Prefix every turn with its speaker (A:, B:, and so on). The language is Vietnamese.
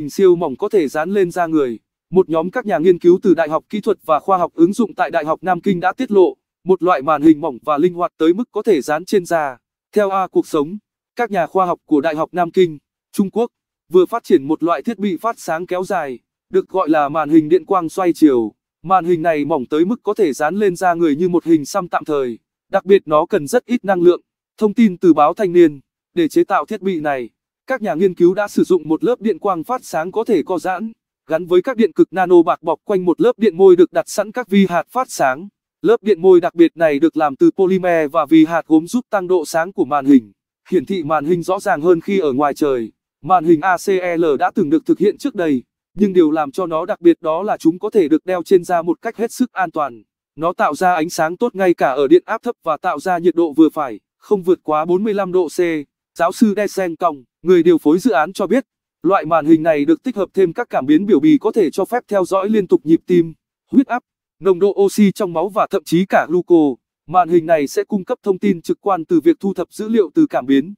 A: hình siêu mỏng có thể dán lên da người. Một nhóm các nhà nghiên cứu từ Đại học Kỹ thuật và Khoa học ứng dụng tại Đại học Nam Kinh đã tiết lộ một loại màn hình mỏng và linh hoạt tới mức có thể dán trên da. Theo A Cuộc Sống, các nhà khoa học của Đại học Nam Kinh, Trung Quốc vừa phát triển một loại thiết bị phát sáng kéo dài, được gọi là màn hình điện quang xoay chiều. Màn hình này mỏng tới mức có thể dán lên da người như một hình xăm tạm thời, đặc biệt nó cần rất ít năng lượng. Thông tin từ báo Thanh niên, để chế tạo thiết bị này các nhà nghiên cứu đã sử dụng một lớp điện quang phát sáng có thể co giãn, gắn với các điện cực nano bạc bọc quanh một lớp điện môi được đặt sẵn các vi hạt phát sáng. Lớp điện môi đặc biệt này được làm từ polymer và vi hạt gốm giúp tăng độ sáng của màn hình, hiển thị màn hình rõ ràng hơn khi ở ngoài trời. Màn hình ACL đã từng được thực hiện trước đây, nhưng điều làm cho nó đặc biệt đó là chúng có thể được đeo trên da một cách hết sức an toàn. Nó tạo ra ánh sáng tốt ngay cả ở điện áp thấp và tạo ra nhiệt độ vừa phải, không vượt quá 45 độ C. Giáo sư Desen Kong, người điều phối dự án cho biết, loại màn hình này được tích hợp thêm các cảm biến biểu bì có thể cho phép theo dõi liên tục nhịp tim, huyết áp, nồng độ oxy trong máu và thậm chí cả gluco. Màn hình này sẽ cung cấp thông tin trực quan từ việc thu thập dữ liệu từ cảm biến.